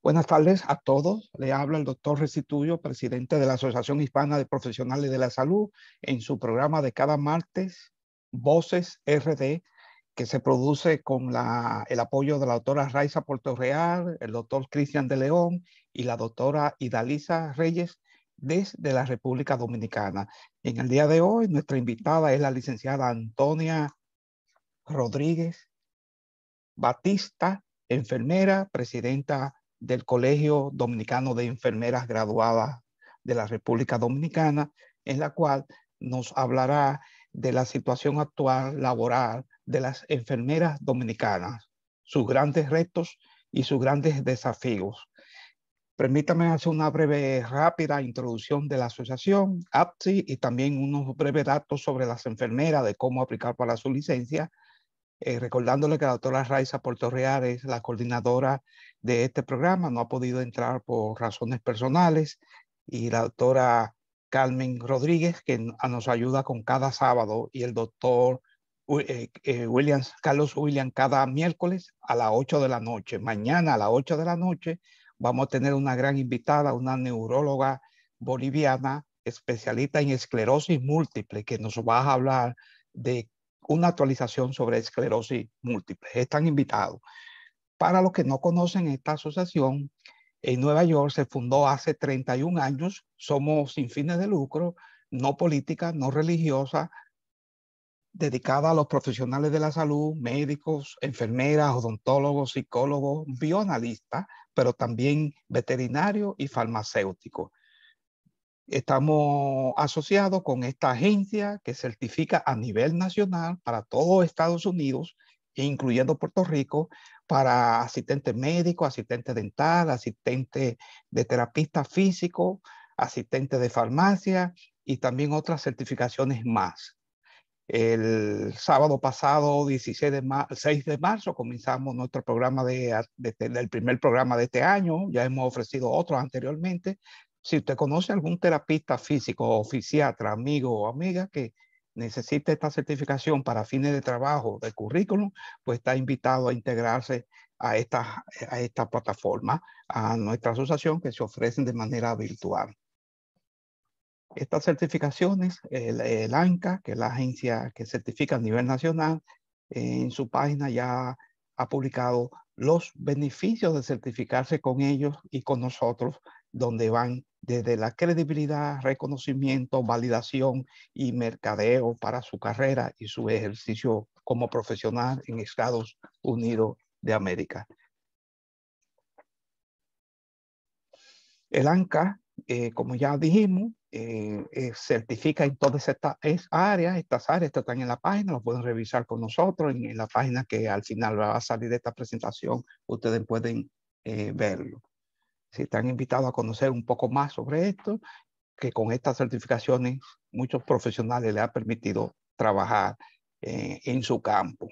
Buenas tardes a todos. Le habla el doctor Restituyo, presidente de la Asociación Hispana de Profesionales de la Salud, en su programa de cada martes, Voces RD, que se produce con la, el apoyo de la doctora Raiza Real, el doctor Cristian de León y la doctora Idalisa Reyes desde la República Dominicana. En el día de hoy, nuestra invitada es la licenciada Antonia Rodríguez Batista, enfermera, presidenta del Colegio Dominicano de Enfermeras Graduadas de la República Dominicana, en la cual nos hablará de la situación actual laboral de las enfermeras dominicanas, sus grandes retos y sus grandes desafíos. Permítame hacer una breve, rápida introducción de la asociación APSI y también unos breves datos sobre las enfermeras, de cómo aplicar para su licencia eh, recordándole que la doctora Raiza Portorreal es la coordinadora de este programa, no ha podido entrar por razones personales, y la doctora Carmen Rodríguez, que nos ayuda con cada sábado, y el doctor eh, eh, Carlos William cada miércoles a las 8 de la noche. Mañana a las 8 de la noche vamos a tener una gran invitada, una neuróloga boliviana especialista en esclerosis múltiple, que nos va a hablar de una actualización sobre esclerosis múltiple. Están invitados. Para los que no conocen esta asociación, en Nueva York se fundó hace 31 años. Somos sin fines de lucro, no política, no religiosa, dedicada a los profesionales de la salud, médicos, enfermeras, odontólogos, psicólogos, bioanalistas, pero también veterinarios y farmacéuticos. Estamos asociados con esta agencia que certifica a nivel nacional para todo Estados Unidos, incluyendo Puerto Rico, para asistente médico, asistente dental, asistente de terapista físico, asistente de farmacia y también otras certificaciones más. El sábado pasado, 16 de 6 de marzo, comenzamos nuestro programa del primer programa de este año. Ya hemos ofrecido otros anteriormente, si usted conoce algún terapista físico o fisiatra, amigo o amiga que necesite esta certificación para fines de trabajo, de currículum, pues está invitado a integrarse a esta, a esta plataforma, a nuestra asociación que se ofrecen de manera virtual. Estas certificaciones, el, el ANCA, que es la agencia que certifica a nivel nacional, en su página ya ha publicado los beneficios de certificarse con ellos y con nosotros, donde van desde la credibilidad, reconocimiento, validación y mercadeo para su carrera y su ejercicio como profesional en Estados Unidos de América. El ANCA, eh, como ya dijimos, eh, eh, certifica en todas estas áreas, estas áreas están en la página, lo pueden revisar con nosotros en, en la página que al final va a salir de esta presentación, ustedes pueden verlo si están invitados a conocer un poco más sobre esto, que con estas certificaciones muchos profesionales le ha permitido trabajar eh, en su campo.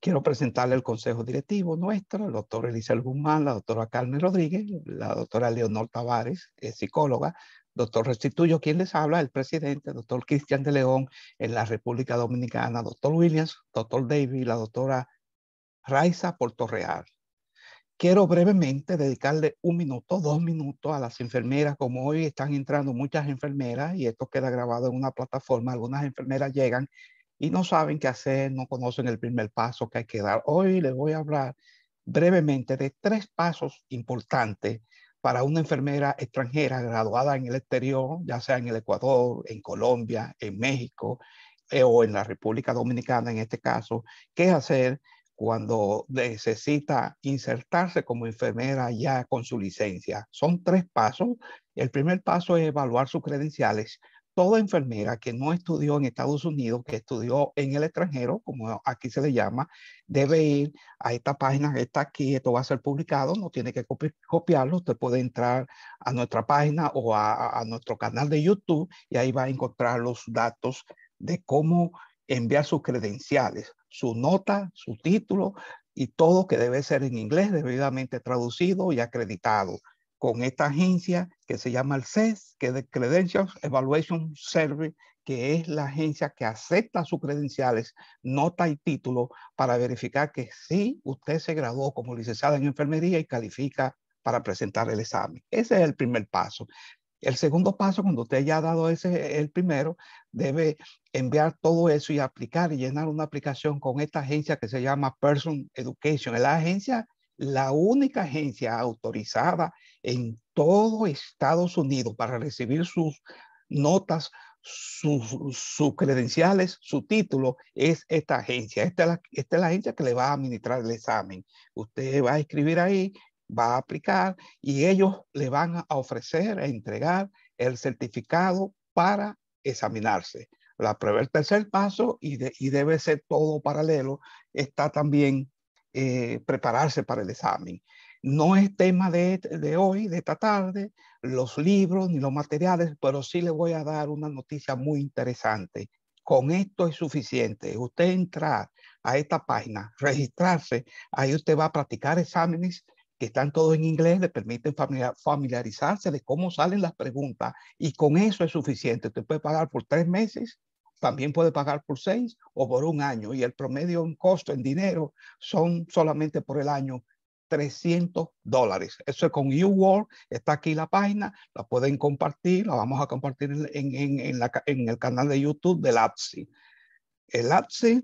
Quiero presentarle el consejo directivo nuestro, el doctor Elisel Guzmán, la doctora Carmen Rodríguez, la doctora Leonor Tavares, psicóloga, doctor Restituyo, quien les habla, el presidente, doctor Cristian de León en la República Dominicana, doctor Williams, doctor David, la doctora Raiza Portorreal. Quiero brevemente dedicarle un minuto, dos minutos a las enfermeras, como hoy están entrando muchas enfermeras y esto queda grabado en una plataforma. Algunas enfermeras llegan y no saben qué hacer, no conocen el primer paso que hay que dar. Hoy les voy a hablar brevemente de tres pasos importantes para una enfermera extranjera graduada en el exterior, ya sea en el Ecuador, en Colombia, en México eh, o en la República Dominicana en este caso, qué hacer cuando necesita insertarse como enfermera ya con su licencia. Son tres pasos. El primer paso es evaluar sus credenciales. Toda enfermera que no estudió en Estados Unidos, que estudió en el extranjero, como aquí se le llama, debe ir a esta página que está aquí. Esto va a ser publicado, no tiene que copiarlo. Usted puede entrar a nuestra página o a, a nuestro canal de YouTube y ahí va a encontrar los datos de cómo enviar sus credenciales, su nota, su título y todo que debe ser en inglés debidamente traducido y acreditado con esta agencia que se llama el CES, que es Credentials Evaluation Service, que es la agencia que acepta sus credenciales, nota y título para verificar que sí, usted se graduó como licenciada en enfermería y califica para presentar el examen. Ese es el primer paso. El segundo paso, cuando usted ya ha dado ese, el primero, debe enviar todo eso y aplicar y llenar una aplicación con esta agencia que se llama Person Education. la agencia, la única agencia autorizada en todo Estados Unidos para recibir sus notas sus, credenciales, su título, es esta agencia. es, la, esta es, la, agencia que le va a administrar el examen. Usted va a escribir ahí va a aplicar y ellos le van a ofrecer, a e entregar el certificado para examinarse. La prueba el tercer paso y, y debe ser todo paralelo, está también eh, prepararse para el examen. No es tema de, de, hoy, de esta tarde, los libros ni los materiales, pero sí le voy a dar una noticia muy interesante. Con esto es suficiente. Usted entrar a esta página, registrarse, ahí usted va a practicar exámenes están todos en inglés, les permiten familiarizarse de cómo salen las preguntas y con eso es suficiente. Usted puede pagar por tres meses, también puede pagar por seis o por un año y el promedio en costo en dinero son solamente por el año 300 dólares. Eso es con UWorld, está aquí la página, la pueden compartir, la vamos a compartir en, la, en el canal de YouTube del APSI. El APSI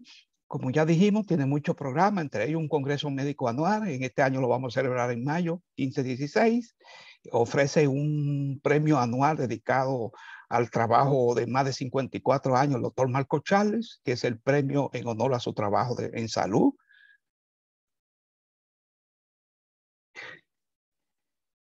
como ya dijimos, tiene muchos programas, entre ellos un congreso médico anual, en este año lo vamos a celebrar en mayo 15-16. Ofrece un premio anual dedicado al trabajo de más de 54 años, el doctor Marco Charles, que es el premio en honor a su trabajo en salud.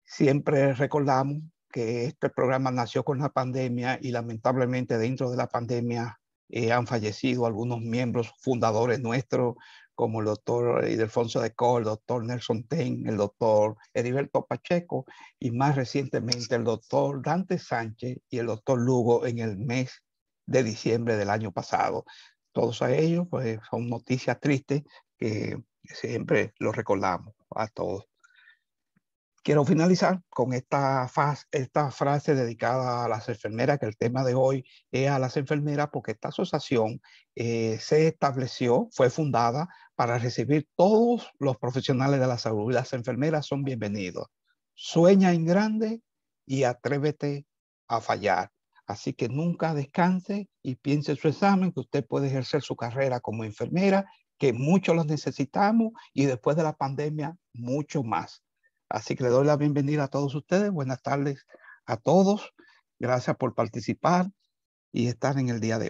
Siempre recordamos que este programa nació con la pandemia y lamentablemente dentro de la pandemia eh, han fallecido algunos miembros fundadores nuestros, como el doctor Ildefonso de Col, el doctor Nelson Ten, el doctor Heriberto Pacheco y más recientemente el doctor Dante Sánchez y el doctor Lugo en el mes de diciembre del año pasado. Todos a ellos pues, son noticias tristes que siempre los recordamos a todos. Quiero finalizar con esta, esta frase dedicada a las enfermeras, que el tema de hoy es a las enfermeras, porque esta asociación eh, se estableció, fue fundada para recibir todos los profesionales de la salud. Las enfermeras son bienvenidos. Sueña en grande y atrévete a fallar. Así que nunca descanse y piense su examen, que usted puede ejercer su carrera como enfermera, que muchos los necesitamos y después de la pandemia, mucho más. Así que le doy la bienvenida a todos ustedes. Buenas tardes a todos. Gracias por participar y estar en el día de hoy.